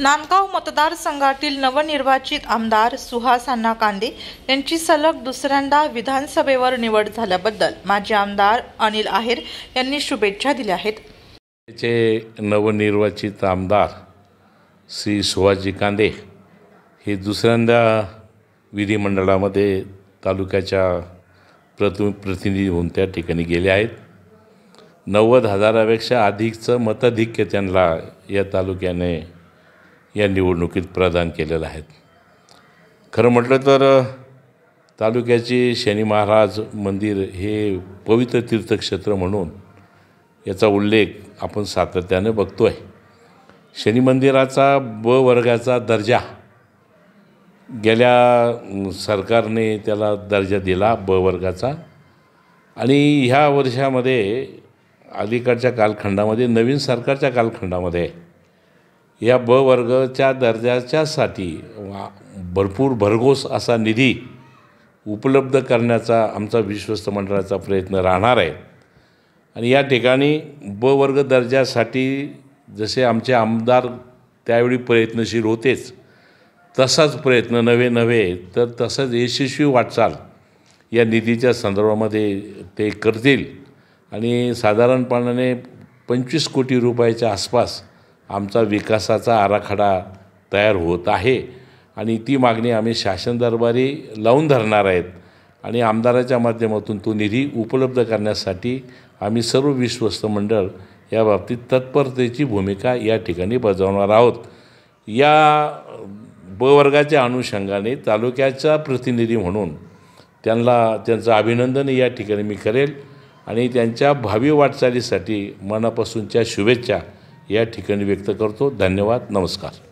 नांदगाव मतदारसंघातील नवनिर्वाचित आमदार सुहासना कांदे यांची सलग दुसऱ्यांदा विधानसभेवर निवड झाल्याबद्दल माजी आमदार अनिल आहेर यांनी शुभेच्छा दिल्या आहेत त्याचे नवनिर्वाचित आमदार श्री सुहाजी कांदे हे दुसऱ्यांदा विधिमंडळामध्ये तालुक्याच्या प्रतु प्रतिनिधी होऊन त्या ठिकाणी गेले आहेत नव्वद हजारापेक्षा अधिकचं मताधिक्य त्यांना या तालुक्याने या निवडणुकीत प्रदान केलेलं आहेत खरं म्हटलं तर तालुक्याचे शनी महाराज मंदिर हे पवित्र तीर्थक्षेत्र म्हणून याचा उल्लेख आपण सातत्याने बघतो आहे शनी मंदिराचा ब वर्गाचा दर्जा गेल्या सरकारने त्याला दर्जा दिला ब वर्गाचा आणि ह्या वर्षामध्ये अलीकडच्या कालखंडामध्ये नवीन सरकारच्या कालखंडामध्ये या ब वर्गच्या दर्जाच्यासाठी वा भरपूर भरघोस असा निधी उपलब्ध करण्याचा आमचा विश्वस्त मंडळाचा प्रयत्न राहणार आहे आणि या ठिकाणी ब वर्ग दर्जासाठी जसे आमचे आमदार त्यावेळी प्रयत्नशील होतेच तसाच प्रयत्न नव्हे नव्हे तर तसंच यशस्वी वाटचाल या निधीच्या संदर्भामध्ये ते करतील आणि साधारणपणाने पंचवीस कोटी रुपयाच्या आसपास आमचा विकासाचा आराखडा तयार होत आहे आणि ती मागणी आम्ही शासन दरबारी लावून धरणार आहेत आणि आमदाराच्या माध्यमातून तो निधी उपलब्ध करण्यासाठी आम्ही सर्व विश्वस्त मंडळ या बाबतीत तत्परतेची भूमिका या ठिकाणी बजावणार आहोत या ब वर्गाच्या अनुषंगाने तालुक्याचा प्रतिनिधी म्हणून त्यांना त्यांचं अभिनंदन या ठिकाणी मी करेल आणि त्यांच्या भावी वाटचालीसाठी मनापासूनच्या शुभेच्छा या ठिकाणी व्यक्त करतो धन्यवाद नमस्कार